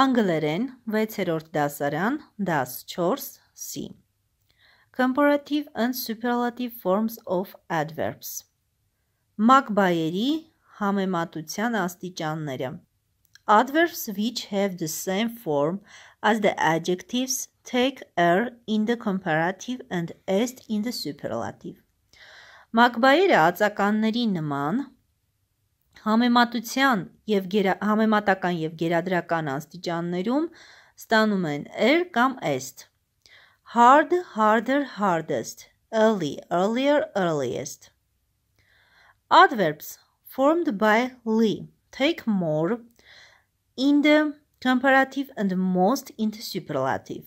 Անգլերեն 6-րդ դասարան, դաս 4, C. Comparative and superlative forms of adverbs. Մակբայերի համեմատության աստիճանները. Adverbs which have the same form as the adjectives take er in the comparative and est in the superlative. Մակբայերը ածականների նման համեմատության եւ գերա, համեմատական եւ գերադրական աստիճաններում ստանում են er կամ est։ Hard, harder, hardest, early, earlier, earliest։ Adverbs formed by -ly take more in the comparative and most in the superlative։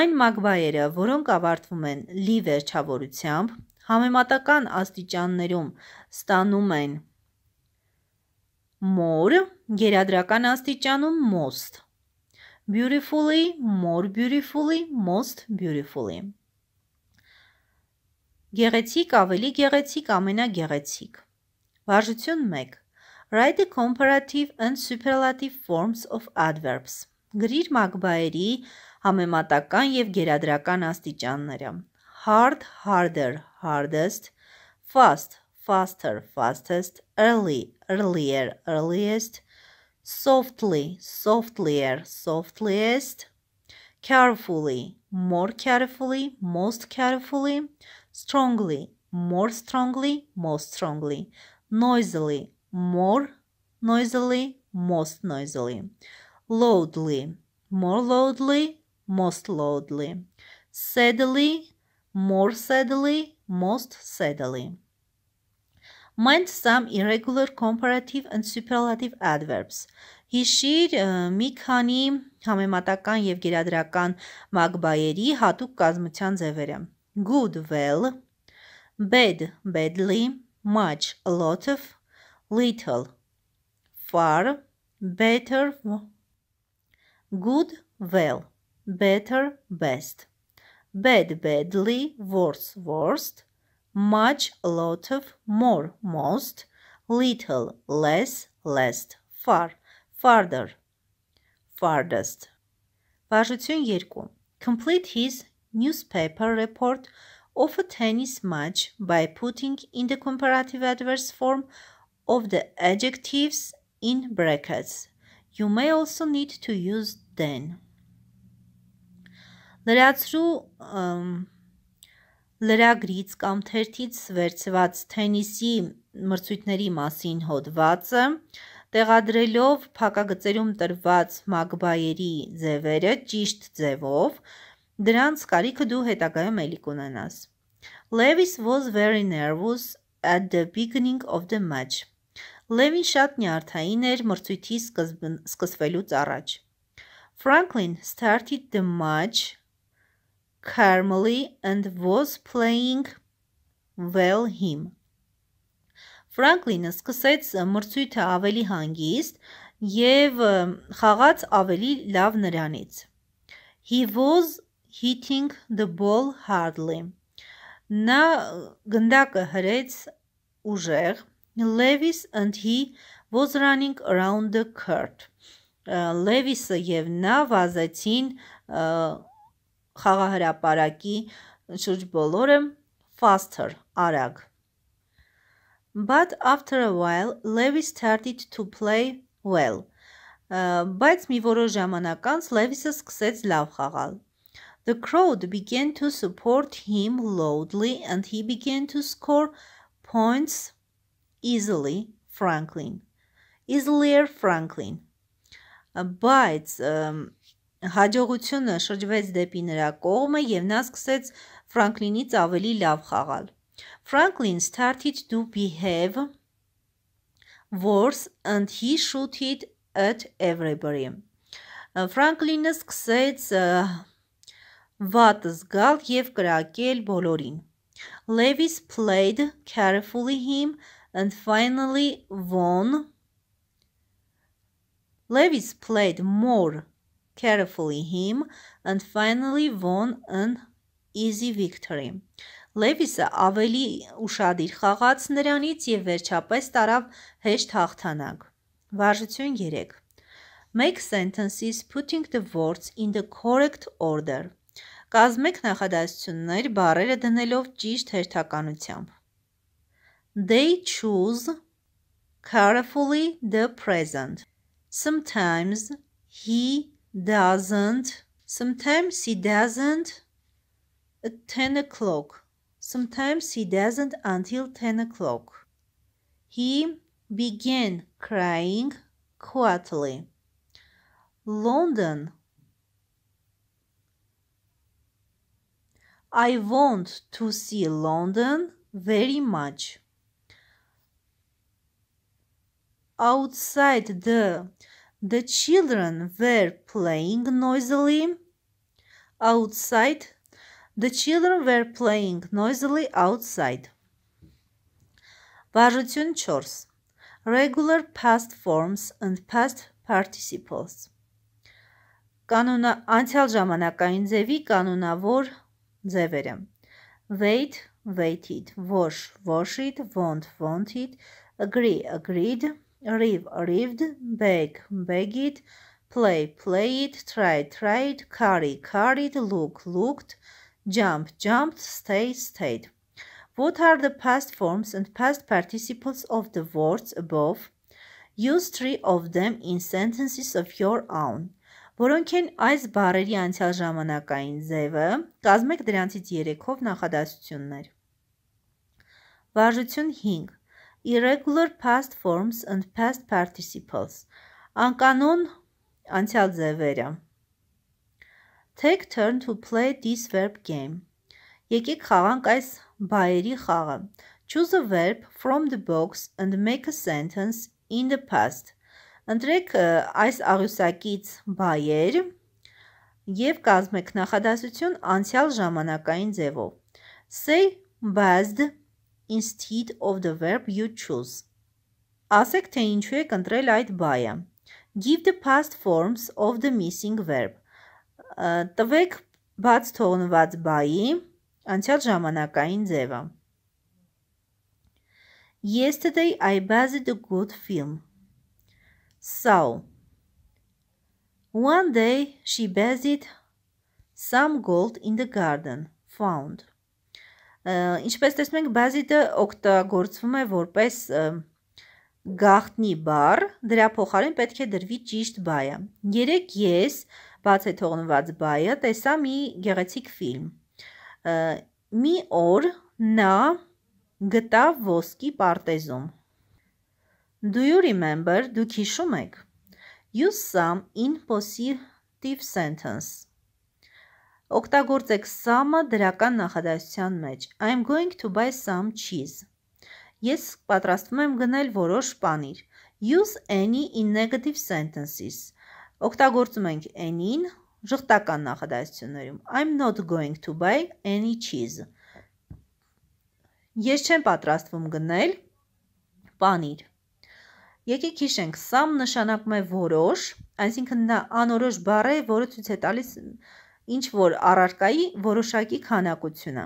Այն մագբայերը, որոնք ավարտվում են լի վերջավորությամբ, համեմատական աստիճաններում ստանում են մոր գերադրական աստիճանում most beautifully more beautifully most beautifully գեղեցիկ ավելի գեղեցիկ ամենագեղեցիկ վարժություն 1 write the comparative and superlative forms of adverbs գրիր մագբայերի համեմատական եւ գերադրական աստիճանները hard harder hardest fast faster fastest early earlier, earliest, softly, softlier, softliest, carefully, more carefully, most carefully, strongly, more strongly, most strongly, noisily, more noisily, most noisily, loudly, more loudly, most loudly, sadly, more sadly, most sadly. Mind some irregular comparative and superlative adverbs. Հիշիր մի քանի համեմատական եւ գերադրական մագբայերի հատուկ կազմության ձևերը. Good, well, bad, badly, much, a lot of, little, far, better, good, well, better, best, bad, badly, worse, worst, much, lot of, more, most, little, less, less, far, farther, farthest։ Վարժություն 2. Complete his newspaper report of a tennis match by putting in the comparative adverse form of the adjectives in brackets. You may also need to use then։ Լրացրու լրագրից կամ թերթից վերցված թենիսի մրցույթների մասին հոդվածը, տեղադրելով փակագծերում տրված մագբայերի ձևերը ճիշտ ձևով, դրանց կարիքը դու հետագայում էլի կունենաս։ Levis was very nervous at the beginning of the match. Levin շատ նյարդային էր մրցույթի սկսվելուց առաջ։ Franklin started the match calmly and was playing well him. Ֆրանկլինը սկսեց մրցույթը ավելի հանգիստ եւ խաղաց ավելի լավ նրանից։ He was hitting the ball hardly. Նա գնդակը հրեց ուժեղ Levis and he was running around the court. Levis-ը եւ նա վազեցին խաղահրապարակի շուրջ բոլորը faster, արագ։ But after a while, Levi started to play well. Բայց մի որոշ ժամանակ անց Levis-ը սկսեց լավ խաղալ։ The crowd began to support him loudly and he began to score points easily, Franklin. Easily Franklin. Բայց Հաջողությունը շրջվեց դեպի նրա կողմը և նա սկսեց Ֆրանկլինից ավելի լավ խաղալ։ Franklin started to behave worse and he shot it at everybody։ Ֆրանկլինը սկսեց վատ զգալ եւ կրակել բոլորին։ Levis played carefully him and finally won. Levis played more carefully him and finally won an easy victory։ Լևիսը ավելի ուրախadir խաղաց նրանից եւ վերջապես տարավ հեշտ հաղթանակ։ Վարժություն 3։ Make sentences putting the words in the correct order։ Կազմեք նախադասություններ բառերը դնելով ճիշտ հերթականությամբ։ They choose carefully the present. Sometimes he doesn't. Sometimes he doesn't at 10 o'clock. Sometimes he doesn't until 10 o'clock. He began crying quietly. London. I want to see London very much. Outside the The children were playing noisily outside. The children were playing noisily outside. Վարժություն 4. Regular past forms and past participles. Կանոնա անցյալ ժամանակային ձևի կանոնավոր ձևերը. Wait, waited, wash, washed, want, wanted, agree, agreed, Riv, rived, beg, beg it, play, play it, try, try it, carry, carried, look, looked, jump, jumped, stay, stayed. What are the past forms and past participles of the words above? Use three of them in sentences of your own. Որոնք են այս բառերի անցյալ ժամանակային ձևը, կազմեք դրանցից երեքով նախադասություններ։ Վարժություն 5 irregular past forms and past participles անկանոն անցյալ ձևերը Take turn to play this verb game Եկեք խաղանք այս բայերի խաղը Choose a verb from the box and make a sentence in the past Ընտրեք այս աղյուսակից բայեր եւ կազմեք նախադասություն անցյալ ժամանակային ձևով Say buzzed instead of the verb you choose։ Ասեք, թե ինչու եք ընտրել այդ բայը։ Give the past forms of the missing verb։ Տվեք բաց թողնված բայի անցյալ ժամանակային ձևը։ Yesterday I buzzed a good film։ So, one day she buzzed some gold in the garden, found։ Ինչպես տեսնում ենք, բազիտը օգտագործվում է որպես գաղտնի բառ, դրա փոխարեն պետք է դրվի ճիշտ բայը։ Երեք ես բաց է թողնված բայը տեսա մի գեղեցիկ ֆիլմ։ Մի օր նա գտավ ոսկի պարտեզում։ Do you remember, դուք հիշում եք։ Use some in positive sentence Օգտագործեք սամը դրական նախադասության մեջ։ I'm going to buy some cheese։ Ես պատրաստվում եմ գնել որոշ պանիր։ Use any in negative sentences։ Օգտագործում ենք any-ին ժխտական նախադասություններում։ I'm not going to buy any cheese։ Ես չեմ պատրաստվում գնել պանիր։ Եկեք հիշենք, սամ նշանակում է որոշ, այսինքն նա անորոշ բառ է, որը ցույց է տալիս ինչ որ առարկայի որոշակի քանակությունը։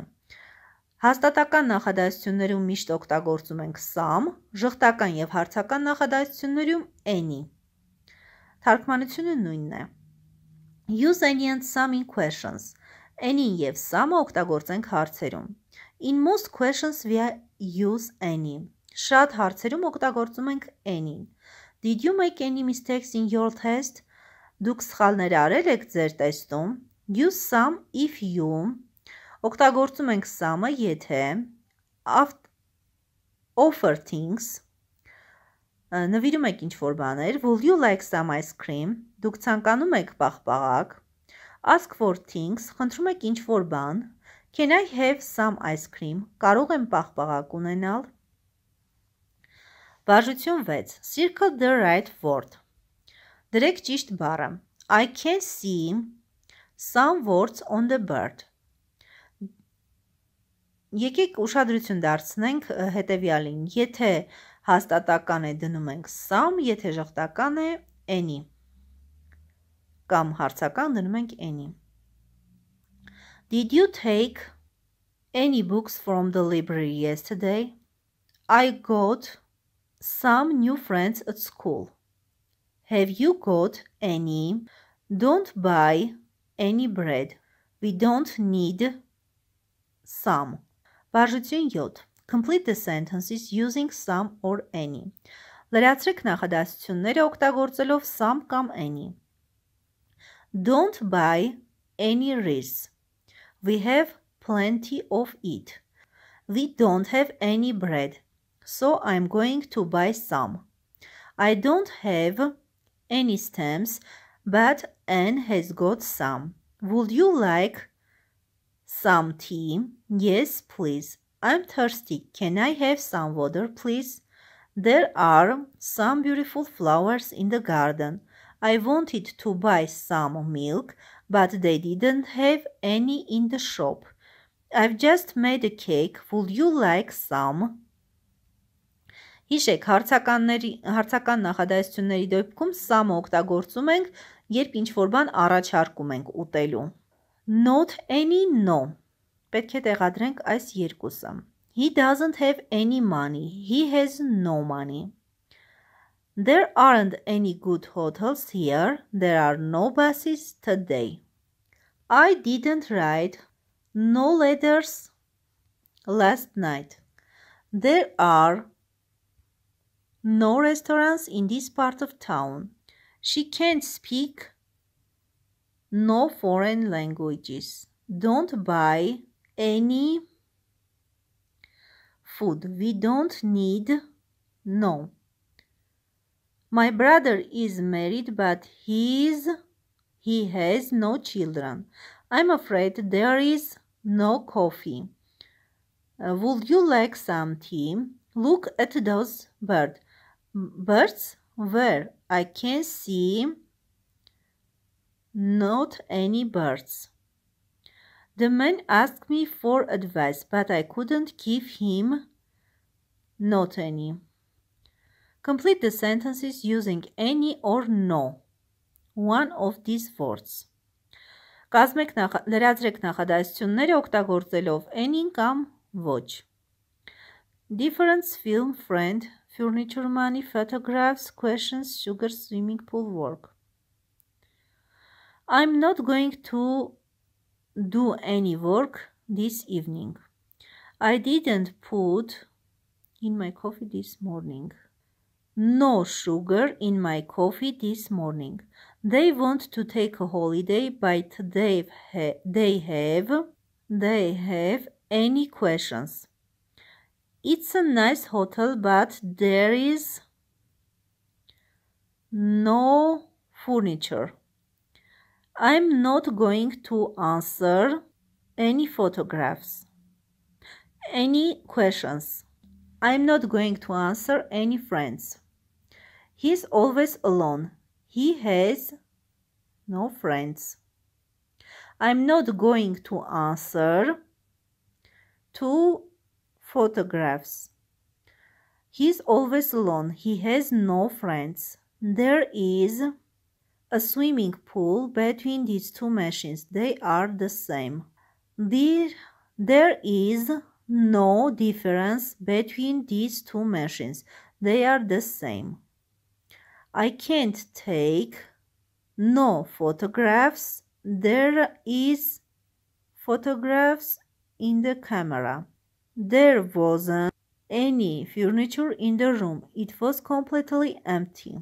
Հաստատական նախադասություններում միշտ օգտագործում ենք սամ, ժխտական եւ հարցական նախադասություններում any։ Թարգմանությունը նույնն է։ Use any and some in questions։ Any-ն եւ some-ը օգտագործենք հարցերում։ In most questions we use any։ Շատ հարցերում օգտագործում ենք any-ն։ Did you make any mistakes in your test? Դուք սխալներ արել եք ձեր տեստում։ Use some if you օգտագործում ենք some-ը, եթե offer things նվիրում եք ինչ-որ բաներ, will you like some ice cream, դուք ցանկանում եք պաղպաղակ, ask for things, խնդրում եք ինչ-որ բան, can I have some ice cream, կարող եմ պաղպաղակ ունենալ, Բաժություն 6. Circle the right word. Դրեք ճիշտ բառը. I can see Some words on the bird. Եկեք ուշադրություն դարձնենք հետևյալին։ Եթե հաստատական է դնում ենք some, եթե ժխտական է any կամ հարցական դնում ենք any։ Did you take any books from the library yesterday? I got some new friends at school. Have you got any? Don't buy any bread. We don't need some. Բաժություն 7. Complete the sentences using some or any. Լրացրեք նախադասությունները օգտագործելով some կամ any. Don't buy any rice. We have plenty of it. We don't have any bread, so I'm going to buy some. I don't have any stamps, but Anne has got some. Would you like some tea? Yes, please. I'm thirsty. Can I have some water, please? There are some beautiful flowers in the garden. I wanted to buy some milk, but they didn't have any in the shop. I've just made a cake. Would you like some? Հիշեք, հարցականների հարցական նախադասությունների դեպքում սամը օգտագործում ենք, երբ ինչ-որ բան առաջարկում ենք ուտելու։ Not any no։ Պետք է տեղադրենք այս երկուսը։ He doesn't have any money. He has no money. There aren't any good hotels here. There are no buses today. I didn't write no letters last night. There are no restaurants in this part of town. She can't speak no foreign languages. Don't buy any food. We don't need no. My brother is married but he's he has no children. I'm afraid there is no coffee. Uh, would you like some tea? Look at those birds. birds where I can see not any birds. The man asked me for advice, but I couldn't give him not any. Complete the sentences using any or no, one of these words. Կազմեք նախ, լրացրեք նախադասությունները օգտագործելով any կամ ոչ. Difference film friend furniture money, photographs, questions, sugar, swimming pool work. I'm not going to do any work this evening. I didn't put in my coffee this morning. No sugar in my coffee this morning. They want to take a holiday, but they have, they have any questions it's a nice hotel, but there is no furniture. I'm not going to answer any photographs, any questions. I'm not going to answer any friends. He's always alone. He has no friends. I'm not going to answer to photographs. He's always alone. He has no friends. There is a swimming pool between these two machines. They are the same. There, there is no difference between these two machines. They are the same. I can't take no photographs. There is photographs in the camera. There wasn't any furniture in the room. It was completely empty.